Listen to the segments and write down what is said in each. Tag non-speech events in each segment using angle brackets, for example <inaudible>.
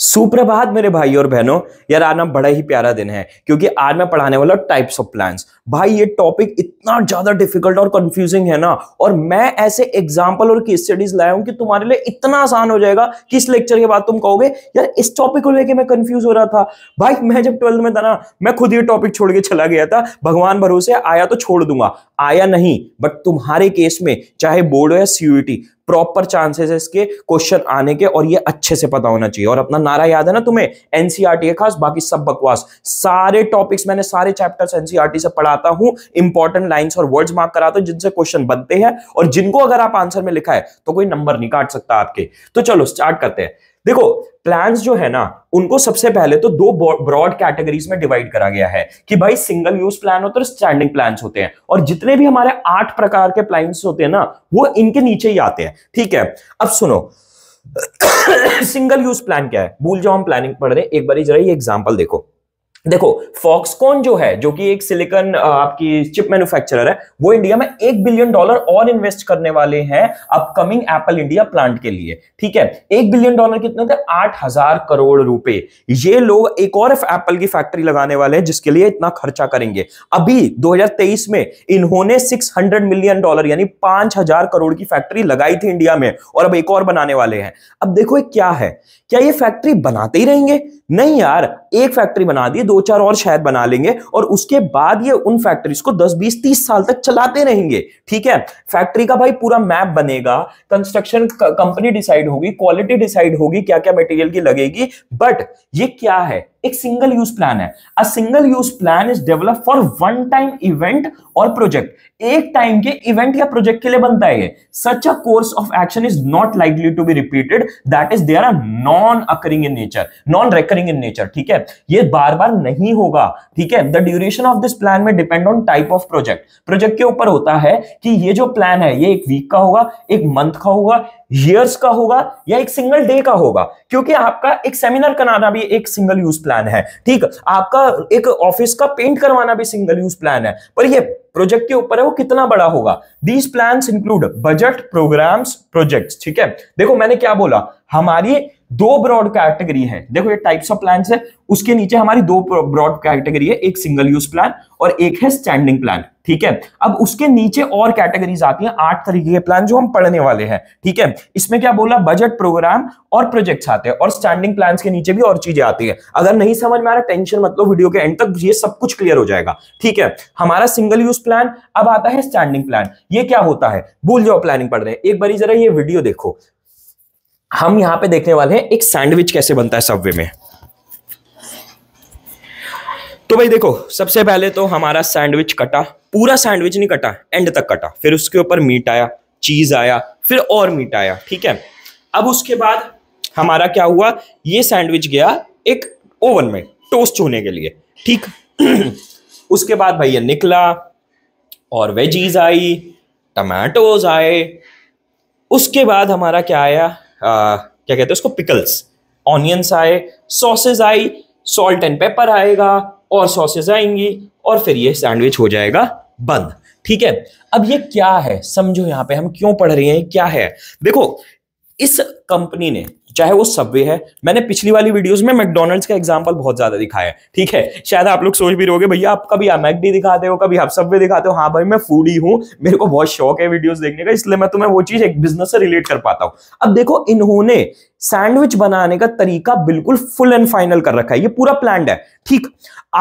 सुप्रभात मेरे भाई और बहनों यार आज ना बड़ा ही प्यारा दिन है क्योंकि आज मैं पढ़ाने वाला टाइप्स ऑफ प्लान्स भाई ये टॉपिक इतना ज्यादा डिफिकल्ट और कंफ्यूजिंग है ना और मैं ऐसे एग्जाम्पल और केस स्टडीज लाया हूं कि तुम्हारे लिए इतना आसान हो जाएगा कि इस लेक्चर के बाद तुम कहोगे यार इस टॉपिक को लेकर मैं कंफ्यूज हो रहा था भाई मैं जब ट्वेल्थ में था ना मैं खुद ये टॉपिक छोड़ के चला गया था भगवान भरोसे आया तो छोड़ दूंगा आया नहीं बट तुम्हारे केस में चाहे बोर्ड हो या सीयूटी प्रॉपर चांसेस है इसके क्वेश्चन आने के और ये अच्छे से पता होना चाहिए और अपना नारा याद है ना तुम्हें एनसीआरटी e खास बाकी सब बकवास सारे टॉपिक्स मैंने सारे चैप्टर्स एनसीआरटी e से पढ़ाता हूं इंपॉर्टेंट लाइंस और वर्ड्स मार्क कराता हूं जिनसे क्वेश्चन बनते हैं और जिनको अगर आप आंसर में लिखा है तो कोई नंबर नहीं काट सकता आपके तो चलो स्टार्ट करते हैं देखो प्लान्स जो है ना उनको सबसे पहले तो दो ब्रॉड कैटेगरीज में डिवाइड करा गया है कि भाई सिंगल यूज प्लान होते हैं स्टैंडिंग प्लान होते हैं और जितने भी हमारे आठ प्रकार के प्लान्स होते हैं ना वो इनके नीचे ही आते हैं ठीक है अब सुनो <coughs> सिंगल यूज प्लान क्या है भूल जाओ हम प्लानिंग पढ़ रहे हैं एक बार जरा ये एग्जाम्पल देखो देखो फॉक्सकॉन जो है जो कि एक सिलिकॉन आपकी चिप मैन्युफैक्चरर है वो इंडिया में एक बिलियन डॉलर और इन्वेस्ट करने वाले हैं अपकमिंग एप्पल इंडिया प्लांट के लिए ठीक है एक बिलियन डॉलर कितने थे आठ हजार करोड़ रुपए ये लोग एक और एप्पल की फैक्ट्री लगाने वाले हैं जिसके लिए इतना खर्चा करेंगे अभी दो में इन्होंने सिक्स मिलियन डॉलर यानी पांच करोड़ की फैक्ट्री लगाई थी इंडिया में और अब एक और बनाने वाले हैं अब देखो क्या है क्या ये फैक्ट्री बनाते ही रहेंगे नहीं यार एक फैक्ट्री बना दी दो चार और शायद बना लेंगे और उसके बाद ये उन फैक्ट्रीज को 10 20 30 साल तक चलाते रहेंगे ठीक है फैक्ट्री का भाई पूरा मैप बनेगा कंस्ट्रक्शन कंपनी डिसाइड होगी क्वालिटी डिसाइड होगी क्या क्या मटेरियल की लगेगी बट ये क्या है एक सिंगल यूज प्लान है a single use plan is develop for one time event और प्रोजेक्ट एक टाइम के इवेंट या प्रोजेक्ट के लिए बनता है such a course of action is not likely to be repeated that is they are non occurring in nature non recurring in nature ठीक है ये बार बार नहीं होगा ठीक है the duration of this plan may depend on type of project project के ऊपर होता है कि ये जो प्लान है ये एक वीक का होगा एक मंथ का होगा ईयर्स का होगा या एक सिंगल डे का होगा क्योंकि आपका एक सेमिनार कराना भी एक सिंगल यूज प्लान है ठीक आपका एक ऑफिस का पेंट करवाना भी सिंगल यूज प्लान है पर ये प्रोजेक्ट के ऊपर है वो कितना बड़ा होगा these plan include budget programmes project ठीक है देखो मैंने क्या बोला हमारी दो ब्रॉड कैटेगरी है देखो ये टाइप्स ऑफ प्लान है उसके नीचे हमारी दो ब्रॉड कैटेगरी है एक सिंगल यूज प्लान और एक है स्टैंडिंग प्लान ठीक है अब उसके नीचे और कैटेगरीज आती हैं आठ तरीके के प्लान जो हम पढ़ने वाले हैं ठीक है इसमें क्या बोला बजट प्रोग्राम और प्रोजेक्ट्स आते हैं और स्टैंडिंग प्लान के नीचे भी और चीजें आती है अगर नहीं समझ में आ रहा टेंशन मतलब वीडियो के एंड तक ये सब कुछ क्लियर हो जाएगा ठीक है हमारा सिंगल यूज प्लान अब आता है स्टैंडिंग प्लान ये क्या होता है भूल जाओ प्लानिंग पढ़ रहे हैं एक बार जरा ये वीडियो देखो हम यहां पे देखने वाले हैं एक सैंडविच कैसे बनता है सबवे में तो भाई देखो सबसे पहले तो हमारा सैंडविच कटा पूरा सैंडविच नहीं कटा एंड तक कटा फिर उसके ऊपर मीट आया चीज आया फिर और मीट आया ठीक है अब उसके बाद हमारा क्या हुआ ये सैंडविच गया एक ओवन में टोस्ट होने के लिए ठीक <clears throat> उसके बाद भाई ये निकला और वेजीज आई टमाटोज आए उसके बाद हमारा क्या आया क्या कहते हैं उसको पिकल्स ऑनियंस आए सॉसेज आई सॉल्ट एंड पेपर आएगा और सॉसेज आएंगी और फिर ये सैंडविच हो जाएगा बंद ठीक है अब ये क्या है समझो यहाँ पे हम क्यों पढ़ रहे हैं क्या है देखो इस कंपनी ने चाहे वो सबवे है मैंने पिछली वाली वीडियोस में मैकडोनल्ड्स का एग्जांपल बहुत ज्यादा दिखाया है ठीक है शायद आप लोग सोच भी रहोगे भैया आप कभी आप मैकडी दिखाते हो कभी आप सबवे दिखाते हो हाँ भाई मैं फूडी हूं मेरे को बहुत शौक है वीडियोस देखने का इसलिए मैं तुम्हें वो चीज एक बिजनेस से रिलेट कर पाता हूं अब देखो इन्होंने सैंडविच बनाने का तरीका बिल्कुल फुल एंड फाइनल कर रखा है ये पूरा प्लान है ठीक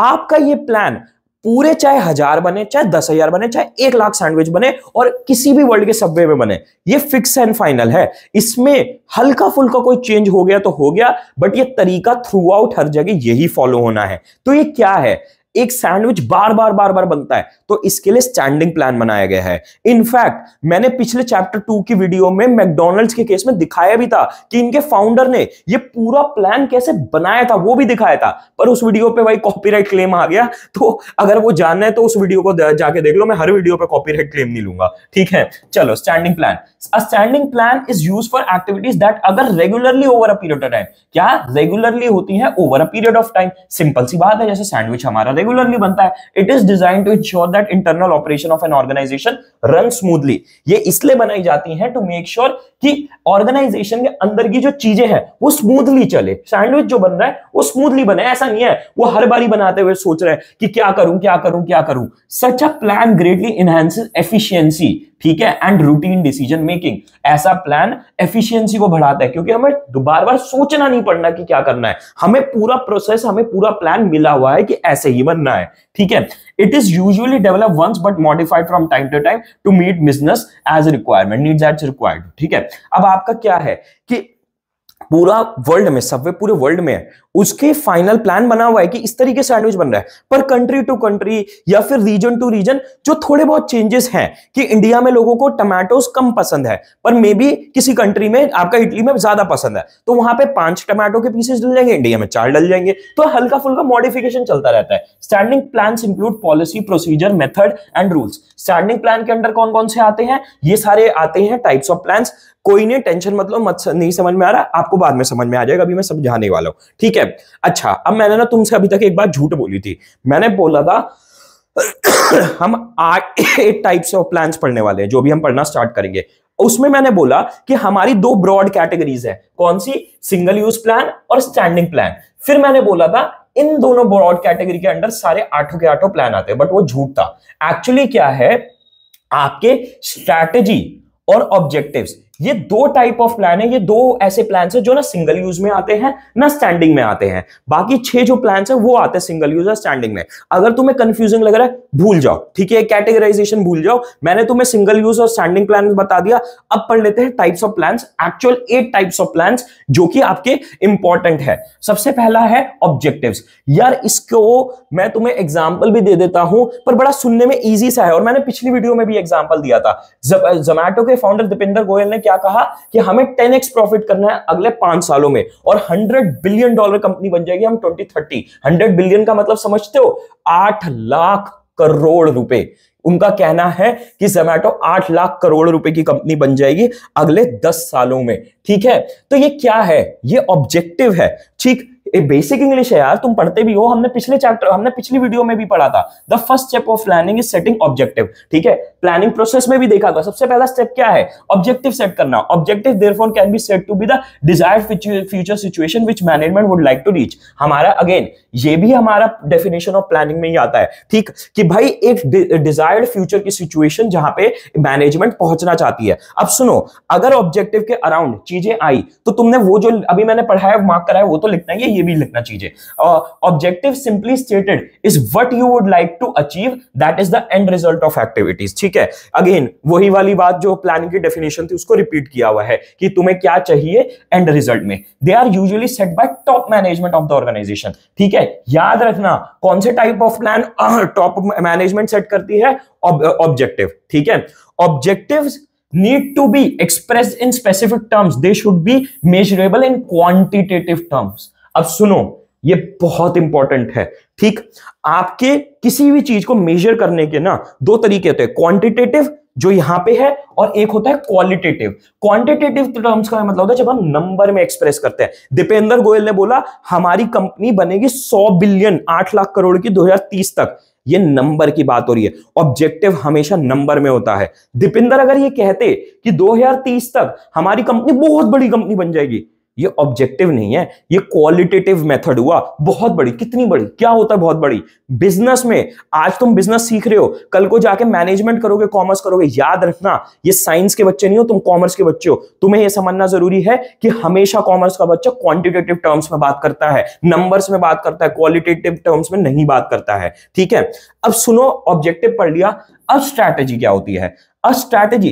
आपका ये प्लान पूरे चाहे हजार बने चाहे दस हजार बने चाहे एक लाख सैंडविच बने और किसी भी वर्ल्ड के सब्वे में बने ये फिक्स एंड फाइनल है इसमें हल्का फुल्का कोई चेंज हो गया तो हो गया बट ये तरीका थ्रू आउट हर जगह यही फॉलो होना है तो ये क्या है एक सैंडविच बार बार बार बार बनता है तो इसके लिए स्टैंडिंग प्लान बनाया गया है इनफैक्ट मैंने पिछले चैप्टर टू की वीडियो में मैकडोनल्ड्स के केस में दिखाया भी था कि इनके फाउंडर ने ये पूरा प्लान कैसे बनाया था वो भी दिखाया था पर उस वीडियो पे भाई कॉपीराइट क्लेम आ गया तो अगर वो जानना है तो उस वीडियो को जाके देख लो मैं हर वीडियो पे कॉपीराइट क्लेम नहीं लूंगा ठीक है चलो standing plan a standing plan is used for activities that occur regularly over a period of time क्या regularly होती है over a period of time simple सी बात है जैसे सैंडविच हमारा regularly बनता है it is designed to ensure that internal operation of an organization run smoothly ये इसलिए बनाई जाती है to make sure कि ऑर्गेनाइजेशन के अंदर की जो चीजें हैं वो स्मूथली चले सैंडविच जो बन रहा है वो स्मूथली बने ऐसा नहीं है वो हर बारी बनाते हुए सोच रहे हैं कि क्या करूं क्या करूं क्या करूं such a plan greatly enhances efficiency ठीक है एंड रूटीन डिसीजन मेकिंग ऐसा प्लान एफिशिएंसी को बढ़ाता है क्योंकि हमें बार बार सोचना नहीं पड़ना कि क्या करना है हमें पूरा प्रोसेस हमें पूरा प्लान मिला हुआ है कि ऐसे ही बनना है ठीक है it is usually develop once but modified from time to time to meet business as a requirement needs as required ठीक है अब आपका क्या है कि पूरा वर्ल्ड में सबवे पूरे वर्ल्ड में उसके फाइनल प्लान बना हुआ है कि इस तरीके सैंडविच बन रहा है पर कंट्री टू कंट्री या फिर रीजन टू रीजन जो थोड़े बहुत चेंजेस हैं कि इंडिया में लोगों को टमाटोज कम पसंद है पर मे बी किसी कंट्री में आपका इटली में ज्यादा पसंद है तो वहां पे पांच टमाटो के पीसेस डल जाएंगे इंडिया में चार डल जाएंगे तो हल्का फुल्का मॉडिफिकेशन चलता रहता है standing plan include policy procedure method and rules standing plan के अंडर कौन कौन से आते हैं ये सारे आते हैं टाइप्स ऑफ प्लान कोई नहीं टेंशन मतलब मत नहीं समझ में आ रहा आपको बाद में समझ में आ जाएगा अभी मैं समझाने वाला हूं ठीक है है अच्छा अब मैंने ना तुमसे अभी तक एक बार झूठ बोली थी मैंने बोला था हम आठ एट टाइप्स ऑफ प्लान्स पढ़ने वाले हैं जो भी हम पढ़ना स्टार्ट करेंगे उसमें मैंने बोला कि हमारी दो ब्रॉड कैटेगरीज है कौन सी सिंगल यूज प्लान और स्टैंडिंग प्लान फिर मैंने बोला था इन दोनों ब्रॉड कैटेगरी के अंडर सारे आठों के आठों प्लान आते हैं बट वो झूठ था एक्चुअली क्या है आपके स्ट्रैटेजी और ऑब्जेक्टिव्स ये दो टाइप ऑफ प्लान है ये दो ऐसे प्लान है जो ना सिंगल यूज में आते हैं ना स्टैंडिंग में आते हैं बाकी छह जो प्लान है वो आते हैं सिंगल यूज और स्टैंडिंग में अगर तुम्हें कंफ्यूजिंग लग रहा है भूल जाओ ठीक है कैटेगराइजेशन भूल जाओ मैंने तुम्हें सिंगल यूज और स्टैंडिंग प्लान बता दिया अब पढ़ लेते हैं types of plan actual eight types of plan जो कि आपके इंपॉर्टेंट है सबसे पहला है ऑब्जेक्टिव यार इसको मैं तुम्हें एग्जाम्पल भी दे देता हूं पर बड़ा सुनने में ईजी सा है और मैंने पिछली वीडियो में भी एग्जाम्पल दिया था जोमैटो के फाउंडर दीपेंद्र गोयल ने क्या कहा कि हमें टेन एक्स प्रॉफिट करना है अगले पांच सालों में और हंड्रेड बिलियन डॉलर कंपनी बन जाएगी हम ट्वेंटी थर्टी हंड्रेड बिलियन का मतलब समझते हो आठ लाख करोड़ रुपए उनका कहना है कि जोमैटो आठ लाख करोड़ रुपए की कंपनी बन जाएगी अगले दस सालों में ठीक है तो ये क्या है ये ऑब्जेक्टिव है ठीक बेसिक इंग्लिश है यार तुम पढ़ते भी हो हमने पिछले चैप्टर हमने पिछली वीडियो में भी पढ़ा था the first step of planning is setting objective ठीक है प्लानिंग प्रोसेस में भी देखा था सबसे पहला स्टेप क्या है ऑब्जेक्टिव सेट करना objective therefore can be set to be the desired future situation which management would like to reach हमारा अगेन ये भी हमारा डेफिनेशन ऑफ प्लानिंग में ही आता है ठीक कि भाई एक डिजायर्ड फ्यूचर की सिचुएशन जहां पे मैनेजमेंट पहुंचना चाहती है अब सुनो अगर ऑब्जेक्टिव के अराउंड चीजें आई तो तुमने वो जो अभी मैंने पढ़ाया मार्क कराया वो तो लिखना ही है ये भी लिखना चाहिए objective simply stated is what you would like to achieve that is the end result of activities ठीक है अगेन वही वाली बात जो प्लानिंग की डेफिनेशन थी उसको रिपीट किया हुआ है कि तुम्हें क्या चाहिए एंड रिजल्ट में they are usually set by top management of the organisation ठीक है याद रखना कौन से type of plan top management set करती है ऑब्जेक्टिव uh, ठीक है objective need to be expressed in specific terms they should be measurable in quantitative terms अब सुनो ये बहुत इंपॉर्टेंट है ठीक आपके किसी भी चीज को मेजर करने के ना दो तरीके होते हैं क्वांटिटेटिव जो यहां पे है और एक होता है क्वालिटेटिव क्वांटिटेटिव टर्म्स का मतलब होता है जब हम नंबर में एक्सप्रेस करते हैं दीपेंद्र गोयल ने बोला हमारी कंपनी बनेगी 100 बिलियन 8 लाख करोड़ की 2030 तक ये नंबर की बात हो रही है ऑब्जेक्टिव हमेशा नंबर में होता है दीपेंद्र अगर ये कहते कि 2030 तक हमारी कंपनी बहुत बड़ी कंपनी बन जाएगी ये ऑब्जेक्टिव नहीं है ये क्वालिटेटिव मेथड हुआ बहुत बड़ी कितनी बड़ी क्या होता है बहुत बड़ी बिजनेस में आज तुम बिजनेस सीख रहे हो कल को जाके मैनेजमेंट करोगे कॉमर्स करोगे याद रखना ये साइंस के बच्चे नहीं हो तुम कॉमर्स के बच्चे हो तुम्हें ये समझना जरूरी है कि हमेशा कॉमर्स का बच्चा क्वांटिटेटिव टर्म्स में बात करता है नंबर्स में बात करता है क्वालिटेटिव टर्म्स में नहीं बात करता है ठीक है अब सुनो ऑब्जेक्टिव पढ़ लिया अब स्ट्रैटेजी क्या होती है अ स्ट्रैटेजी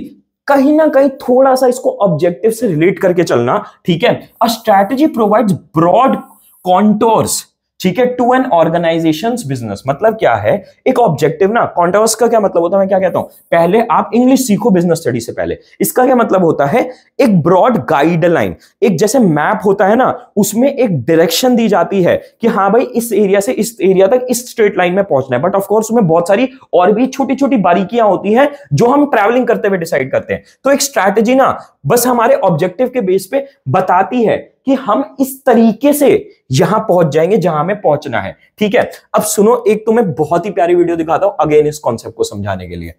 कहीं ना कहीं थोड़ा सा इसको ऑब्जेक्टिव से रिलेट करके चलना ठीक है a strategy provides broad contours ठीक है टू एन ऑर्गेनाइजेशन बिजनेस मतलब क्या है एक ऑब्जेक्टिव ना कॉन्टर्स का क्या मतलब होता है मैं क्या कहता हूं पहले आप इंग्लिश सीखो बिजनेस स्टडी से पहले इसका क्या मतलब होता है एक ब्रॉड गाइडलाइन एक जैसे मैप होता है ना उसमें एक डायरेक्शन दी जाती है कि हाँ भाई इस एरिया से इस एरिया तक इस स्ट्रेट लाइन में पहुंचना है बट ऑफकोर्स उसमें बहुत सारी और भी छोटी छोटी बारीकियां होती है जो हम ट्रेवलिंग करते हुए डिसाइड करते हैं तो एक स्ट्रैटेजी ना बस हमारे ऑब्जेक्टिव के बेस पे बताती है कि हम इस तरीके से यहां पहुंच जाएंगे जहां हमें पहुंचना है ठीक है अब सुनो एक तुम्हें तो बहुत ही प्यारी वीडियो दिखाता हूं अगेन इस कॉन्सेप्ट को समझाने के लिए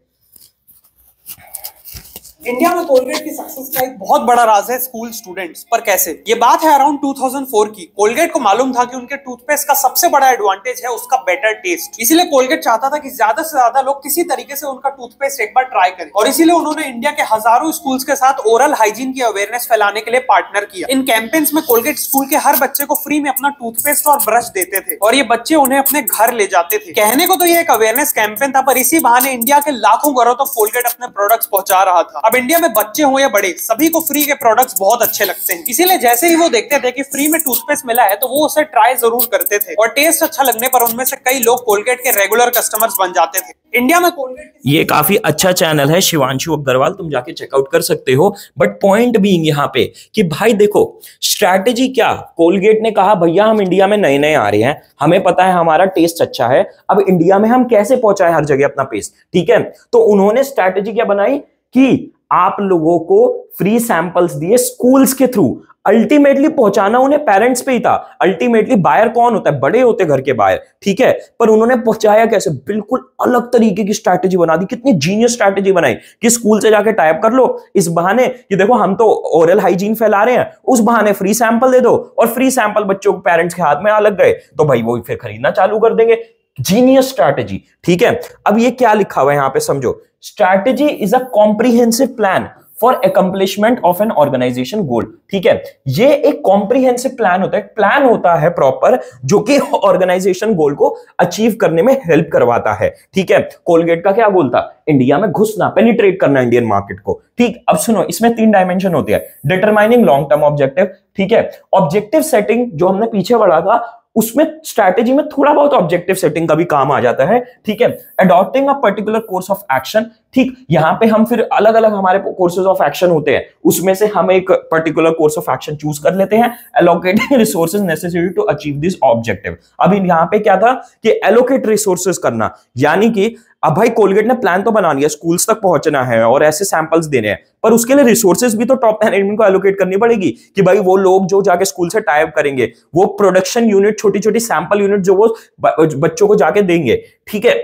इंडिया में कोलगेट की सक्सेस का एक बहुत बड़ा राज है स्कूल स्टूडेंट्स पर कैसे ये बात है अराउंड 2004 की कोलगेट को मालूम था कि उनके टूथपेस्ट का सबसे बड़ा एडवांटेज है उसका बेटर टेस्ट इसीलिए कोलगेट चाहता था कि ज्यादा से ज्यादा लोग किसी तरीके से उनका टूथपेस्ट एक बार ट्राई करें और इसीलिए उन्होंने इंडिया के हजारों स्कूल के साथ ओरल हाइजीन की अवेयरनेस फैलाने के लिए पार्टनर किया इन कैंपेन्स में कोलगेट स्कूल के हर बच्चे को फ्री में अपना टूथपेस्ट और ब्रश देते थे और ये बच्चे उन्हें अपने घर ले जाते थे कहने को तो ये एक अवेयरनेस कैंपेन था पर इसी बहाने इंडिया के लाखों घरों तक कोलगेट अपने प्रोडक्ट्स पहुंचा रहा था अब इंडिया में बच्चे हो या बड़े सभी को फ्री के प्रोडक्ट्स बहुत अच्छे लगते हैं इसीलिए जैसे ही वो देखते थे कि फ्री में टूथपेस्ट मिला है तो वो उसे ट्राई जरूर करते थे और टेस्ट अच्छा लगने पर उनमें से कई लोग कोलगेट के रेगुलर कस्टमर्स बन जाते थे इंडिया में कोलगेट ये काफी अच्छा चैनल है शिवानशु अग्रवाल तुम जाके चेकआउट कर सकते हो बट पॉइंट बींग यहाँ पे कि भाई देखो स्ट्रैटेजी क्या कोलगेट ने कहा भैया हम इंडिया में नए नए आ रहे हैं हमें पता है हमारा टेस्ट अच्छा है अब इंडिया में हम कैसे पहुंचाए हर जगह अपना पेस्ट ठीक है तो उन्होंने स्ट्रैटेजी क्या बनाई कि आप लोगों को फ्री सैंपल्स दिए स्कूल्स के थ्रू अल्टीमेटली पहुंचाना उन्हें पेरेंट्स पे ही था अल्टीमेटली बायर कौन होता है बड़े होते घर के बाहर ठीक है पर उन्होंने पहुंचाया कैसे बिल्कुल अलग तरीके की स्ट्रैटेजी बना दी कितनी जीनियस स्ट्रैटेजी बनाई कि स्कूल से जाके टाइप कर लो इस बहाने कि देखो हम तो ओरल हाइजीन फैला रहे हैं उस बहाने फ्री सैंपल दे दो और फ्री सैंपल बच्चों के पेरेंट्स के हाथ में अलग गए तो भाई वो फिर खरीदना चालू कर देंगे जीनियस स्ट्रैटेजी ठीक है अब ये क्या लिखा हुआ है यहां पे समझो strategy is a comprehensive plan for accomplishment of an organisation goal ठीक है ये एक कॉम्प्रीहेंसिव प्लान होता है प्लान होता है प्रॉपर जो कि ऑर्गेनाइजेशन गोल को अचीव करने में हेल्प करवाता है ठीक है कोलगेट का क्या गोल था इंडिया में घुसना पेनिट्रेट करना इंडियन मार्केट को ठीक अब सुनो इसमें तीन डायमेंशन होती है डिटरमाइनिंग लॉन्ग टर्म ऑब्जेक्टिव ठीक है ऑब्जेक्टिव सेटिंग जो हमने पीछे बढ़ा था उसमें स्ट्रैटेजी में थोड़ा बहुत ऑब्जेक्टिव सेटिंग का भी काम आ जाता है ठीक है adopting a particular course of action ठीक यहाँ पे हम फिर अलग अलग हमारे कोर्सेज ऑफ एक्शन होते हैं उसमें से हम एक particular course of action choose कर लेते हैं allocating resources necessary to achieve this objective अभी यहाँ पे क्या था कि एलोकेट रिसोर्सेज करना यानी कि अब भाई कोलगेट ने प्लान तो बना लिया स्कूल्स तक पहुंचना है और ऐसे सैंपल्स देने हैं पर उसके लिए रिसोर्सेज भी तो टॉप मैनेजमेंट को एलोकेट करनी पड़ेगी कि भाई वो लोग जो जाके स्कूल से टाइप करेंगे वो प्रोडक्शन यूनिट छोटी छोटी सैंपल यूनिट जो वो बच्चों को जाके देंगे ठीक है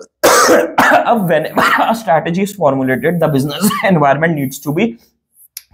अब when <laughs> a strategy is formulated the business <laughs> environment needs to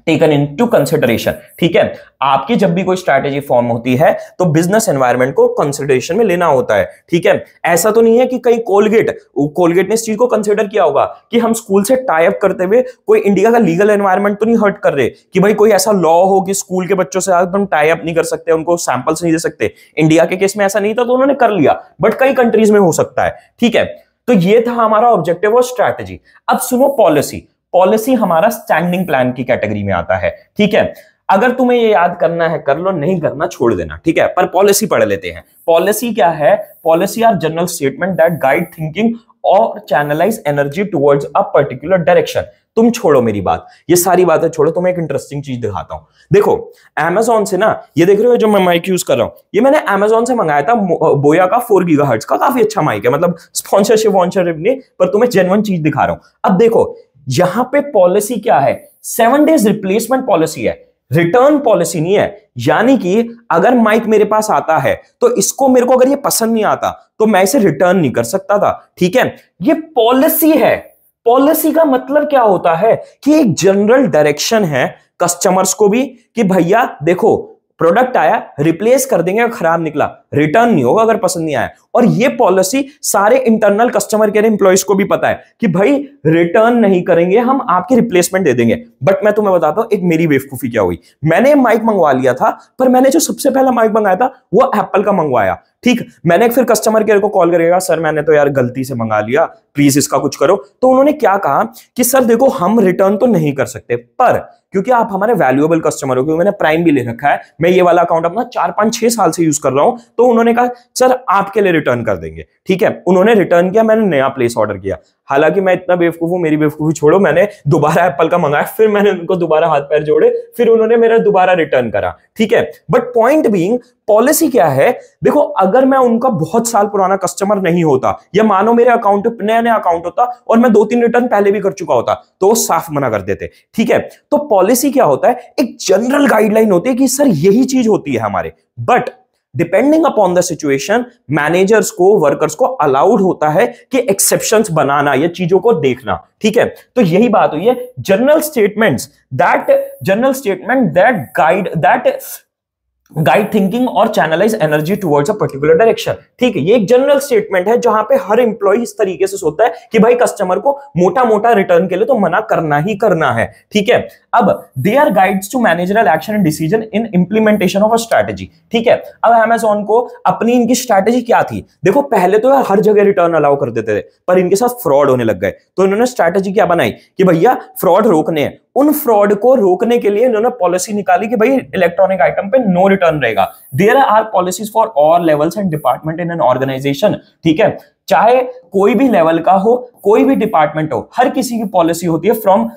taken into consideration ठीक है आपकी जब भी कोई स्ट्रैटेजी फॉर्म होती है तो बिजनेस एनवायरमेंट को कंसिडरेशन में लेना होता है ठीक है ऐसा तो नहीं है कि कहीं कोलगेट कोलगेट ने इस चीज को कंसिडर किया होगा कि हम स्कूल से टाइप करते हुए कोई इंडिया का लीगल एनवायरमेंट तो नहीं हर्ट कर रहे कि भाई कोई ऐसा लॉ हो कि स्कूल के बच्चों से हम टाइप नहीं कर सकते उनको सैंपल्स नहीं दे सकते इंडिया के केस में ऐसा नहीं था तो उन्होंने कर लिया बट कई कंट्रीज में हो सकता है ठीक है तो ये था हमारा ऑब्जेक्टिव और स्ट्रैटेजी अब सुनो पॉलिसी पॉलिसी हमारा स्टैंडिंग प्लान की कैटेगरी में आता है ठीक है अगर तुम्हें ये याद करना है कर लो नहीं करना छोड़ देना ठीक है पर पॉलिसी पढ़ लेते हैं पॉलिसी क्या है policy are general statement that guide thinking और channelise energy towards a particular direction तुम छोड़ो मेरी बात ये सारी बातें छोड़ो तुम्हें तो एक इंटरेस्टिंग चीज दिखाता हूं देखो अमेजोन से ना ये देख रहे हो जो मैं माइक यूज कर रहा हूं ये मैंने अमेजोन से मंगाया था बोया का फोर गीगा हर्ट्स का काफी अच्छा माइक है मतलब स्पॉन्सरशिप वॉन्सरशिप नहीं पर तुम्हें जेनवन चीज दिखा रहा हूं अब देखो यहां पे पॉलिसी क्या है सेवन डेज रिप्लेसमेंट पॉलिसी है रिटर्न पॉलिसी नहीं है यानी कि अगर माइक मेरे पास आता है तो इसको मेरे को अगर ये पसंद नहीं आता तो मैं इसे रिटर्न नहीं कर सकता था ठीक है ये पॉलिसी है पॉलिसी का मतलब क्या होता है कि एक जनरल डायरेक्शन है कस्टमर्स को भी कि भैया देखो प्रोडक्ट आया रिप्लेस कर देंगे अगर खराब निकला रिटर्न नहीं होगा अगर पसंद नहीं आया और ये पॉलिसी सारे इंटरनल कस्टमर केयर इंप्लॉइज को भी पता है कि भाई रिटर्न नहीं करेंगे हम आपके रिप्लेसमेंट दे देंगे बट मैं तुम्हें बताता हूं एक मेरी बेवकूफी क्या हुई मैंने माइक मंगवा लिया था पर मैंने जो सबसे पहला माइक मंगाया था वो एप्पल का मंगवाया ठीक मैंने फिर कस्टमर केयर को कॉल करेगा सर मैंने तो यार गलती से मंगा लिया प्लीज इसका कुछ करो तो उन्होंने क्या कहा कि सर देखो हम रिटर्न तो नहीं कर सकते पर क्योंकि आप हमारे वैल्यूएबल कस्टमर हो क्योंकि मैंने प्राइम भी ले रखा है मैं ये वाला अकाउंट अपना चार पांच छह साल से यूज कर रहा हूं तो उन्होंने कहा सर आपके लिए रिटर्न कर देंगे ठीक है उन्होंने रिटर्न किया मैंने नया प्लेस ऑर्डर किया हालांकि मैं इतना बेवकूफ हूँ मेरी बेवकूफी छोड़ो मैंने दोबारा एप्पल का मंगाया फिर मैंने उनको दोबारा हाथ पैर जोड़े फिर उन्होंने मेरा दोबारा रिटर्न करा ठीक है बट पॉइंट बींग पॉलिसी क्या है देखो अगर मैं उनका बहुत साल पुराना कस्टमर नहीं होता या मानो मेरे अकाउंट नया नया अकाउंट होता और मैं दो तीन रिटर्न पहले भी कर चुका होता तो वो साफ मना कर देते ठीक है तो पॉलिसी क्या होता है एक जनरल गाइडलाइन होती है कि सर यही चीज होती है हमारे but depending upon the situation managers को वर्कर्स को अलाउड होता है कि एक्सेप्शन बनाना या चीजों को देखना ठीक है तो यही बात हुई है general statement that general statement that guide that guide thinking और channelise energy towards a particular direction ठीक है ये एक जनरल स्टेटमेंट है जहां पे हर इंप्लॉय इस तरीके से सोचता है कि भाई कस्टमर को मोटा मोटा रिटर्न के लिए तो मना करना ही करना है ठीक है अब they are guides to managerial action and decision in implementation of a strategy ठीक है अब एमेजोन को अपनी इनकी स्ट्रेटेजी क्या थी देखो पहले तो यार हर जगह रिटर्न अलाउ कर देते थे पर इनके साथ फ्रॉड होने लग गए तो इन्होंने स्ट्रेटेजी क्या बनाई कि भैया फ्रॉड रोकने हैं उन फ्रॉड को रोकने के लिए इन्होंने पॉलिसी निकाली कि भाई इलेक्ट्रॉनिक आइटम पे नो रिटर्न रहेगा there are policies for all levels and department in an organisation ठीक है चाहे कोई भी लेवल का हो कोई भी डिपार्टमेंट हो हर किसी की पॉलिसी होती है from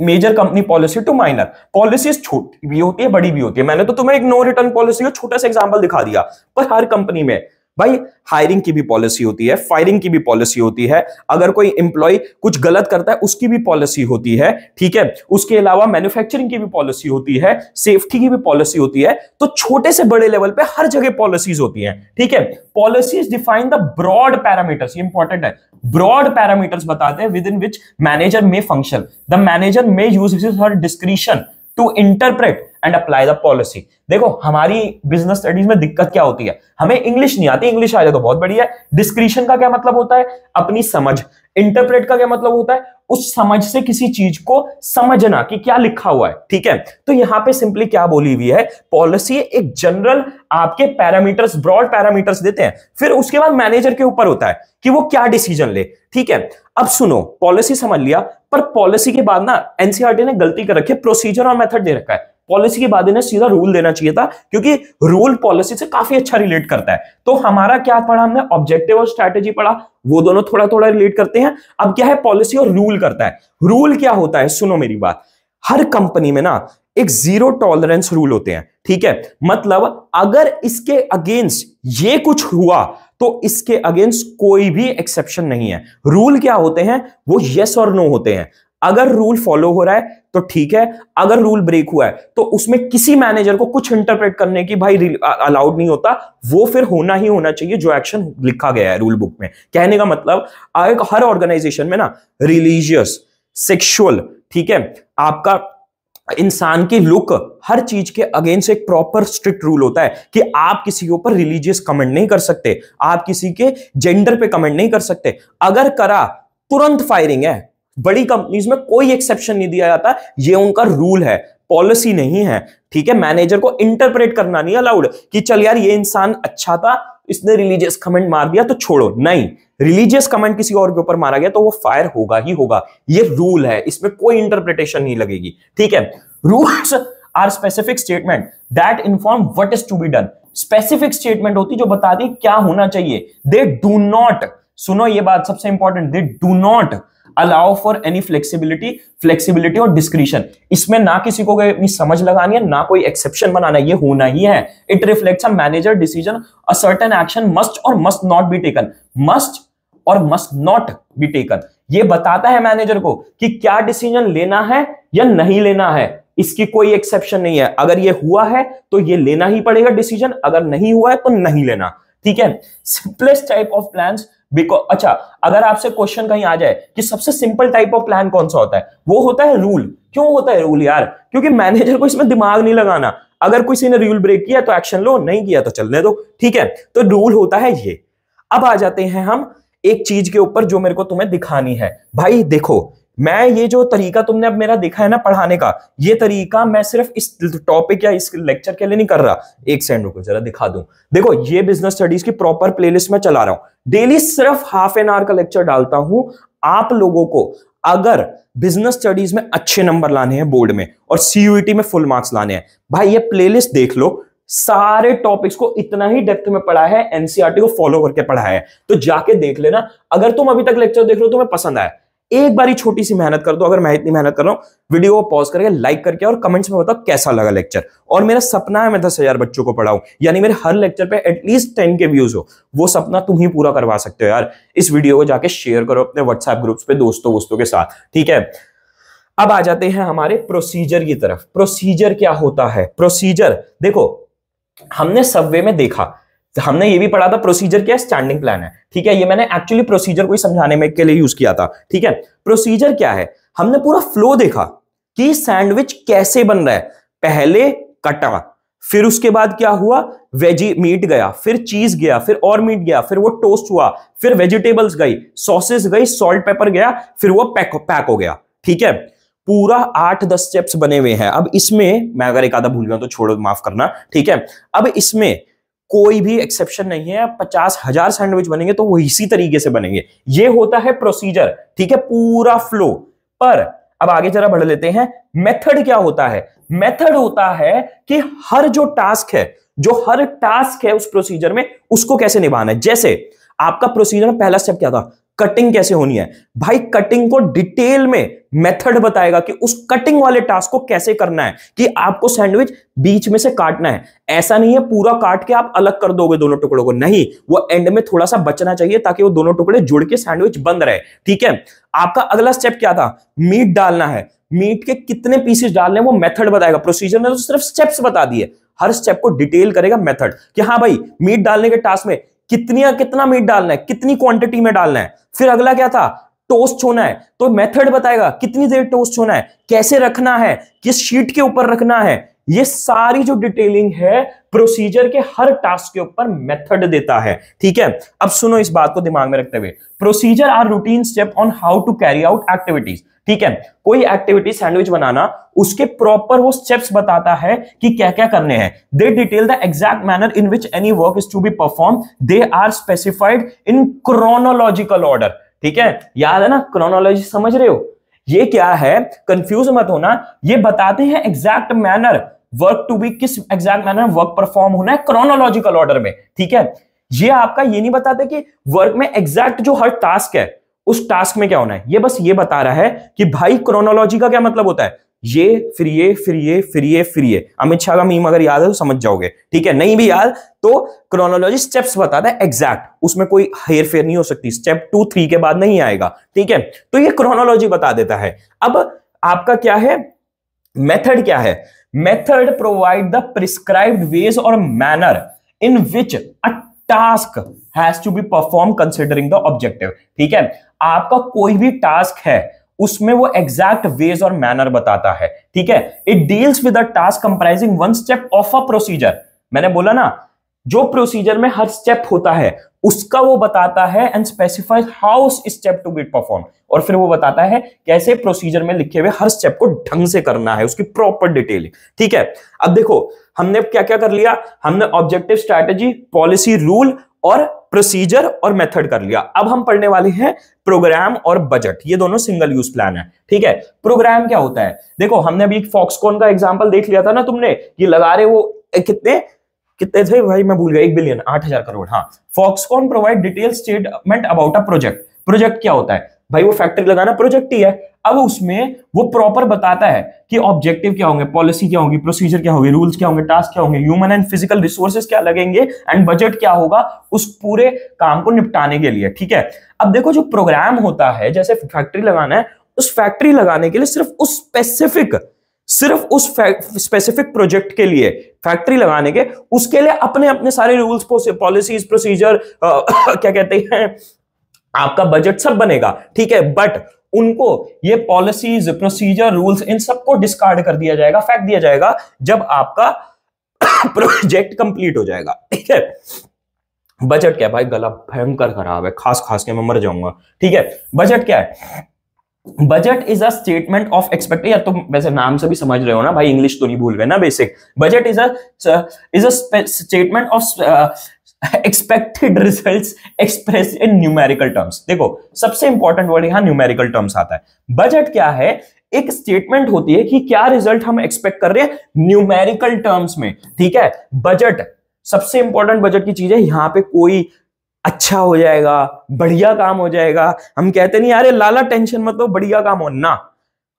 major company policy to minor policy छोटी भी होती है बड़ी भी होती है मैंने तो तुम्हें एक नो रिटर्न पॉलिसी का छोटा सा एग्जाम्पल दिखा दिया पर हर कंपनी में भाई हायरिंग की भी पॉलिसी होती है फायरिंग की भी पॉलिसी होती है अगर कोई इंप्लॉय कुछ गलत करता है उसकी भी पॉलिसी होती है ठीक है उसके अलावा मैन्युफैक्चरिंग की भी पॉलिसी होती है सेफ्टी की भी पॉलिसी होती है तो छोटे से बड़े लेवल पे हर जगह पॉलिसीज होती है ठीक है policies define the broad parameters important है ब्रॉड पैरामीटर्स बताते हैं within which manager may function the manager may use her discretion to interpret and apply the policy देखो हमारी बिजनेस स्टडीज में दिक्कत क्या होती है हमें इंग्लिश नहीं आती इंग्लिश आ जाए तो बहुत बढ़िया है डिस्क्रिप्शन का क्या मतलब होता है अपनी समझ इंटरप्रेट का क्या मतलब होता है उस समझ से किसी चीज को समझना कि क्या लिखा हुआ है ठीक है तो यहां पे सिंपली क्या बोली हुई है पॉलिसी एक जनरल आपके पैरामीटर्स ब्रॉड पैरामीटर्स देते हैं फिर उसके बाद मैनेजर के ऊपर होता है कि वो क्या डिसीजन ले ठीक है अब सुनो पॉलिसी समझ लिया पर पॉलिसी के बाद ना एनसीआरटी e ने गलती कर रखी है प्रोसीजर और मेथड दे रखा है पॉलिसी के बाद इन्हें सीधा रूल देना चाहिए था क्योंकि रूल पॉलिसी से काफी अच्छा रिलेट करता है तो हमारा क्या पढ़ा हमने ऑब्जेक्टिव और स्ट्रेटेजी पढ़ा वो दोनों थोड़ा थोड़ा रिलेट करते हैं अब क्या है पॉलिसी और रूल करता है रूल क्या होता है सुनो मेरी बात हर कंपनी में ना एक जीरो टॉलरेंस रूल होते हैं ठीक है मतलब अगर इसके अगेंस्ट ये कुछ हुआ तो इसके अगेंस्ट कोई भी एक्सेप्शन नहीं है रूल क्या होते हैं वो यस और नो होते हैं अगर रूल फॉलो हो रहा है तो ठीक है अगर रूल ब्रेक हुआ है तो उसमें किसी मैनेजर को कुछ इंटरप्रेट करने की भाई अलाउड नहीं होता वो फिर होना ही होना चाहिए जो एक्शन लिखा गया है रूल बुक में कहने का मतलब हर ऑर्गेनाइजेशन में ना रिलीजियस सेक्सुअल ठीक है आपका इंसान की लुक हर चीज के अगेंस्ट एक प्रॉपर स्ट्रिक्ट रूल होता है कि आप किसी के ऊपर रिलीजियस कमेंट नहीं कर सकते आप किसी के जेंडर पे कमेंट नहीं कर सकते अगर करा तुरंत फायरिंग है बड़ी कंपनीज में कोई एक्सेप्शन नहीं दिया जाता ये उनका रूल है पॉलिसी नहीं है ठीक है मैनेजर को इंटरप्रेट करना नहीं अलाउड कि चल यार ये इंसान अच्छा था इसने रिलीजियस कमेंट मार दिया तो छोड़ो नहीं रिलीजियस कमेंट किसी और के ऊपर मारा गया तो वो फायर होगा ही होगा ये रूल है इसमें कोई इंटरप्रिटेशन नहीं लगेगी ठीक है rules are specific statement that inform what is to be done specific statement होती जो बता दी क्या होना चाहिए दे डू नॉट सुनो ये बात सबसे important they do not allow for any flexibility flexibility और डिस्क्रिशन इसमें ना किसी को अपनी समझ लगानी है ना कोई एक्सेप्शन बनाना ये होना ही है it reflects a manager decision a certain action must और must not be taken must और मस्ट नॉट बी टेकन ये बताता है मैनेजर को कि क्या डिसीजन लेना है या नहीं लेना है इसकी कोई एक्सेप्शन नहीं है अगर ये हुआ है तो ये लेना ही पड़ेगा डिसीजन अगर नहीं हुआ है तो नहीं लेना ठीक है simplest type of plans because अच्छा अगर आपसे क्वेश्चन कहीं आ जाए कि सबसे सिंपल टाइप ऑफ प्लान कौन सा होता है वो होता है रूल क्यों होता है रूल यार क्योंकि मैनेजर को इसमें दिमाग नहीं लगाना अगर किसी ने रूल ब्रेक किया तो एक्शन लो नहीं किया तो चलने दो ठीक है तो रूल होता है ये अब आ जाते हैं हम एक चीज के ऊपर जो मेरे को तुम्हें दिखानी है भाई देखो मैं ये जो तरीका तुमने अब मेरा देखा है ना पढ़ाने का ये तरीका मैं सिर्फ इस टॉपिक या इस लेक्चर के लिए नहीं कर रहा एक सेकंड रुको जरा दिखा दूं देखो ये बिजनेस स्टडीज की प्रॉपर प्लेलिस्ट में चला रहा हूं डेली सिर्फ हाफ एन आवर का लेक्चर डालता हूं आप लोगों को अगर बिजनेस स्टडीज में अच्छे नंबर लाने हैं बोर्ड में और सीयूईटी e में फुल मार्क्स लाने हैं भाई ये प्लेलिस्ट देख लो सारे टॉपिक्स को इतना ही डेप्थ में पढ़ा है एनसीआरटी e को फॉलो करके पढ़ा है तो जाके देख लेना अगर तुम अभी तक लेक्चर देख रहे हो तो तुम्हें पसंद आया एक बारी छोटी सी मेहनत कर दो अगर मैं इतनी मेहनत कर रहा हूं वीडियो को पॉज करके लाइक करके और कमेंट्स में बताओ कैसा लगा लेक्चर और मेरा सपना है मैं दस हजार बच्चों को पढ़ाऊं यानी मेरे हर लेक्चर पे एटलीस्ट टेन के व्यूज हो वो सपना तुम ही पूरा करवा सकते हो यार इस वीडियो को जाके शेयर करो अपने व्हाट्सएप ग्रुप्स पे दोस्तों वोस्तों के साथ ठीक है अब आ जाते हैं हमारे प्रोसीजर की तरफ प्रोसीजर क्या होता है प्रोसीजर देखो हमने सब्वे में देखा हमने ये भी पढ़ा था प्रोसीजर क्या है स्टैंडिंग प्लान है ठीक है ये मैंने एक्चुअली प्रोसीजर को ही समझाने में के लिए यूज किया था ठीक है प्रोसीजर क्या है हमने पूरा फ्लो देखा कि सैंडविच कैसे बन रहा है पहले कटा फिर उसके बाद क्या हुआ वेजी मीट गया फिर चीज गया फिर और मीट गया फिर वो टोस्ट हुआ फिर वेजिटेबल्स गई सॉसेस गई सॉल्ट पेपर गया फिर वो पैक पैक हो गया ठीक है पूरा आठ दस स्टेप्स बने हुए हैं अब इसमें मैं अगर एक आधा भूल गया तो छोड़ो माफ करना ठीक है अब इसमें कोई भी एक्सेप्शन नहीं है पचास हजार सैंडविच बनेंगे तो वो इसी तरीके से बनेंगे ये होता है प्रोसीजर ठीक है पूरा फ्लो पर अब आगे जरा बढ़ लेते हैं मेथड क्या होता है मेथड होता है कि हर जो टास्क है जो हर टास्क है उस प्रोसीजर में उसको कैसे निभाना है जैसे आपका प्रोसीजर पहला स्टेप क्या था कटिंग कैसे होनी है भाई कटिंग को डिटेल में मेथड बताएगा कि उस कटिंग वाले टास्क को कैसे करना है कि आपको सैंडविच बीच में से काटना है ऐसा नहीं है पूरा काट के आप अलग कर दोगे दोनों टुकड़ों को नहीं वो एंड में थोड़ा सा बचना चाहिए ताकि वो दोनों टुकड़े जुड़ के सैंडविच बंद रहे ठीक है आपका अगला स्टेप क्या था मीट डालना है मीट के कितने पीसेस डालने वो मेथड बताएगा प्रोसीजर ने तो सिर्फ स्टेप्स बता दिए हर स्टेप को डिटेल करेगा मेथड कि हाँ भाई मीट डालने के टास्क में कितनी कितना मीट डालना है कितनी क्वांटिटी में डालना है फिर अगला क्या था टोस्ट होना है तो मेथड बताएगा कितनी देर टोस्ट होना है कैसे रखना है किस शीट के ऊपर रखना है ये सारी जो डिटेलिंग है प्रोसीजर के हर टास्क के ऊपर मेथड देता है ठीक है अब सुनो इस बात को दिमाग में रखते हुए procedure are routine step on how to carry out activities ठीक है कोई एक्टिविटी सैंडविच बनाना उसके प्रॉपर वो स्टेप्स बताता है कि क्या क्या करने हैं they detail the exact manner in which any work is to be perform they are specified in chronological order ठीक है याद है ना क्रोनोलॉजी समझ रहे हो ये क्या है कंफ्यूज मत होना ये बताते हैं exact manner work to be किस एग्जैक्ट मैनर वर्क परफॉर्म होना है क्रोनोलॉजिकल ऑर्डर में ठीक है ये आपका ये नहीं बताते कि वर्क में एग्जैक्ट जो हर टास्क है उस टास्क में क्या होना है ये बस ये बता रहा है कि भाई क्रोनोलॉजी का क्या मतलब होता है ये फिर ये फिर ये फिर ये फिर ये अमित शाह का मीम अगर याद है तो समझ जाओगे ठीक है नहीं भी याद तो क्रोनोलॉजी स्टेप्स बताता है एग्जैक्ट उसमें कोई हेर फेर नहीं हो सकती स्टेप टू थ्री के बाद नहीं आएगा ठीक है तो ये क्रोनोलॉजी बता देता है अब आपका क्या है मेथड क्या है method provide the prescribed ways और manner in which a task has to be perform considering the objective ठीक है आपका कोई भी टास्क है उसमें वो एग्जैक्ट वेज और मैनर बताता है ठीक है it deals with task comprising one step of a procedure मैंने बोला ना जो प्रोसीजर में हर स्टेप होता है उसका वो बताता है and specifies how step to be perform और फिर वो बताता है कैसे प्रोसीजर में लिखे हुए हर स्टेप को ढंग से करना है उसकी प्रॉपर डिटेल ठीक है अब देखो हमने क्या क्या कर लिया हमने ऑब्जेक्टिव स्ट्रैटेजी पॉलिसी रूल और प्रोसीजर और मेथड कर लिया अब हम पढ़ने वाले हैं प्रोग्राम और बजट ये दोनों सिंगल यूज प्लान है ठीक है प्रोग्राम क्या होता है देखो हमने अभी फॉक्सकॉन का एग्जाम्पल देख लिया था ना तुमने ये लगा रहे वो कितने कितने थे भाई मैं भूल गया एक बिलियन आठ हजार करोड़ हाँ Foxconn provide detail statement about a project project क्या होता है भाई वो फैक्ट्री लगाना प्रोजेक्ट ही है अब उसमें वो प्रॉपर बताता है कि ऑब्जेक्टिव क्या होंगे पॉलिसी क्या होगी प्रोसीजर क्या होगी रूल्स क्या होंगे टास्क क्या होंगे ह्यूमन एंड फिजिकल रिसोर्सेज क्या लगेंगे एंड बजट क्या होगा उस पूरे काम को निपटाने के लिए ठीक है अब देखो जो प्रोग्राम होता है जैसे फैक्ट्री लगाना है उस फैक्ट्री लगाने के लिए सिर्फ उस स्पेसिफिक सिर्फ उस स्पेसिफिक प्रोजेक्ट के लिए फैक्ट्री लगाने के उसके लिए अपने अपने सारे रूल्स पॉलिसीज प्रोसीजर क्या कहते हैं आपका बजट सब बनेगा ठीक है बट उनको ये पॉलिसीज प्रोसीजर रूल्स इन सबको डिस्कार्ड कर दिया जाएगा फेंक दिया जाएगा जब आपका प्रोजेक्ट <coughs> कंप्लीट हो जाएगा ठीक है बजट क्या है भाई गला भयंकर खराब है खास खास के मैं मर जाऊंगा ठीक है बजट क्या है budget is a statement of expect यार तुम वैसे नाम से भी समझ रहे हो ना भाई इंग्लिश तो नहीं भूल गए ना basic budget is a is a statement of expected result express in numerical terms देखो सबसे इंपॉर्टेंट वर्ड यहां न्यूमेरिकल टर्म्स आता है बजट क्या है एक स्टेटमेंट होती है कि क्या रिजल्ट हम एक्सपेक्ट कर रहे हैं न्यूमेरिकल टर्म्स में ठीक है बजट सबसे इंपॉर्टेंट बजट की चीज है यहां पे कोई अच्छा हो जाएगा बढ़िया काम हो जाएगा हम कहते नहीं यार लाला टेंशन मतलब बढ़िया काम हो ना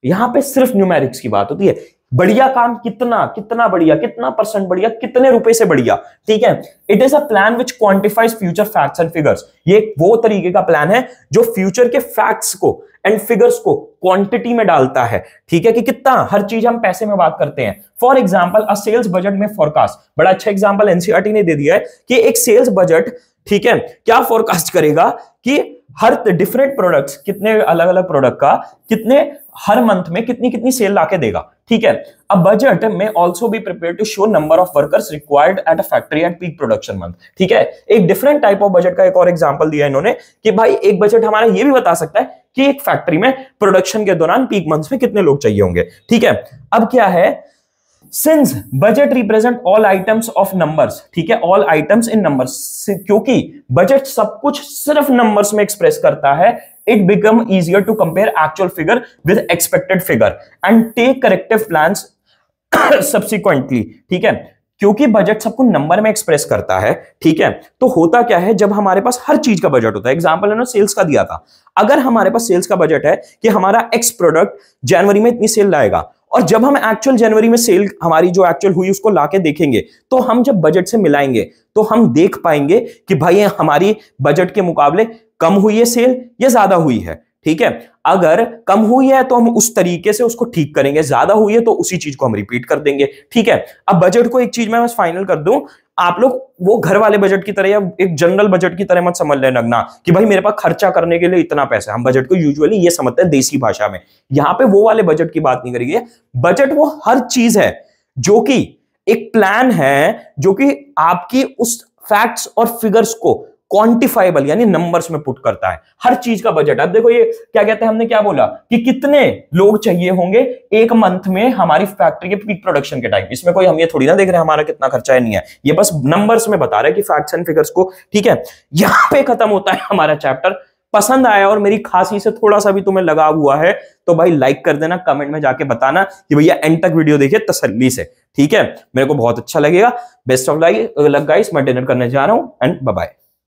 यहां पे सिर्फ न्यूमेरिक्स की बात होती है बढ़िया काम कितना कितना बढ़िया कितना परसेंट बढ़िया कितने रुपए से बढ़िया ठीक है it is a plan which quantifies future facts and figures ये एक वो तरीके का प्लान है जो फ्यूचर के फैक्ट्स को एंड फिगर्स को क्वांटिटी में डालता है ठीक है कि कितना हर चीज हम पैसे में बात करते हैं for example a sales budget में फोरकास्ट बड़ा अच्छा एग्जाम्पल एनसीआरटी e ने दे दिया है कि एक सेल्स बजट ठीक है क्या फोरकास्ट करेगा कि हर डिफरेंट प्रोडक्ट्स कितने अलग अलग प्रोडक्ट का कितने हर मंथ में कितनी कितनी सेल लाके देगा ठीक है अब बजट में also be prepare to show number of workers required at a factory at peak production month ठीक है एक डिफरेंट टाइप ऑफ बजट का एक और एग्जाम्पल दिया इन्होंने कि भाई एक बजट हमारा ये भी बता सकता है कि एक फैक्ट्री में प्रोडक्शन के दौरान पीक मंथ्स में कितने लोग चाहिए होंगे ठीक है अब क्या है since budget represent all items of numbers ठीक है ऑल आइटम्स इन नंबर्स क्योंकि बजट सब कुछ सिर्फ नंबर्स में एक्सप्रेस करता है it become easier to compare actual figure with expected figure and take corrective plan subsequently ठीक है क्योंकि बजट सबको नंबर में एक्सप्रेस करता है ठीक है तो होता क्या है जब हमारे पास हर चीज का बजट होता है एग्जाम्पल ना सेल्स का दिया था अगर हमारे पास सेल्स का बजट है कि हमारा एक्स प्रोडक्ट जनवरी में इतनी सेल लाएगा और जब हम एक्चुअल जनवरी में सेल हमारी जो एक्चुअल हुई उसको लाके देखेंगे तो हम जब बजट से मिलाएंगे तो हम देख पाएंगे कि भाई हमारी बजट के मुकाबले कम हुई है सेल या ज्यादा हुई है ठीक है अगर कम हुई है तो हम उस तरीके से उसको ठीक करेंगे ज्यादा हुई है तो उसी चीज को हम रिपीट कर देंगे ठीक है अब बजट को एक चीज मैं बस फाइनल कर दूं आप लोग वो घर वाले बजट की तरह या एक जनरल बजट की तरह मत समझ लेने लगना कि भाई मेरे पास खर्चा करने के लिए इतना पैसा हम बजट को यूजुअली ये समझते हैं देसी भाषा में यहां पे वो वाले बजट की बात नहीं करिए बजट वो हर चीज है जो कि एक प्लान है जो कि आपकी उस फैक्ट्स और फिगर्स को क्वांटिफाइबल यानी नंबर्स में पुट करता है हर चीज का बजट अब देखो ये क्या कहते हैं हमने क्या बोला कि कितने लोग चाहिए होंगे एक मंथ में हमारी फैक्ट्री के पीक प्रोडक्शन के टाइम इसमें कोई हम ये थोड़ी ना देख रहे हैं हमारा कितना खर्चा है नहीं है ये बस नंबर्स में बता रहे हैं कि फैक्ट्स एंड फिगर्स को ठीक है यहां पर खत्म होता है हमारा चैप्टर पसंद आया और मेरी खासी से थोड़ा सा भी तुम्हें लगा हुआ है तो भाई लाइक कर देना कमेंट में जाके बताना कि भैया एंड तक वीडियो देखिए तसल्ली से ठीक है मेरे को बहुत अच्छा लगेगा best of like luck guys मैं डिनर करने जा रहा हूं एंड बाय